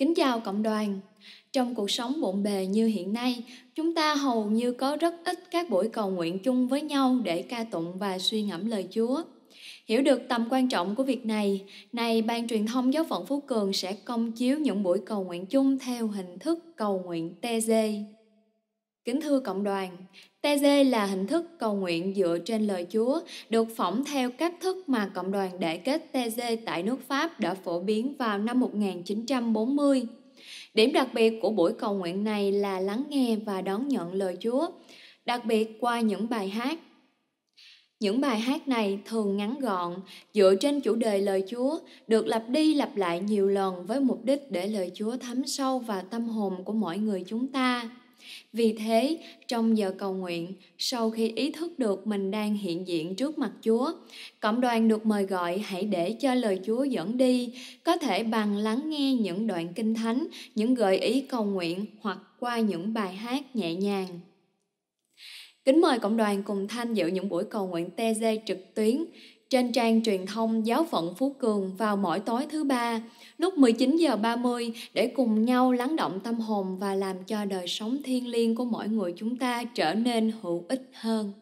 Kính chào cộng đoàn. Trong cuộc sống bộn bề như hiện nay, chúng ta hầu như có rất ít các buổi cầu nguyện chung với nhau để ca tụng và suy ngẫm lời Chúa. Hiểu được tầm quan trọng của việc này, này Ban truyền thông giáo phận Phú Cường sẽ công chiếu những buổi cầu nguyện chung theo hình thức cầu nguyện TG. Kính thưa cộng đoàn, TG là hình thức cầu nguyện dựa trên lời Chúa, được phỏng theo cách thức mà cộng đoàn để kết TG tại nước Pháp đã phổ biến vào năm 1940. Điểm đặc biệt của buổi cầu nguyện này là lắng nghe và đón nhận lời Chúa, đặc biệt qua những bài hát. Những bài hát này thường ngắn gọn, dựa trên chủ đề lời Chúa, được lặp đi lặp lại nhiều lần với mục đích để lời Chúa thấm sâu vào tâm hồn của mỗi người chúng ta. Vì thế, trong giờ cầu nguyện, sau khi ý thức được mình đang hiện diện trước mặt Chúa, cộng đoàn được mời gọi hãy để cho lời Chúa dẫn đi, có thể bằng lắng nghe những đoạn kinh thánh, những gợi ý cầu nguyện hoặc qua những bài hát nhẹ nhàng. Kính mời cộng đoàn cùng tham dự những buổi cầu nguyện TG trực tuyến trên trang truyền thông Giáo phận Phú Cường vào mỗi tối thứ ba lúc 19 giờ 30 để cùng nhau lắng động tâm hồn và làm cho đời sống thiêng liêng của mỗi người chúng ta trở nên hữu ích hơn.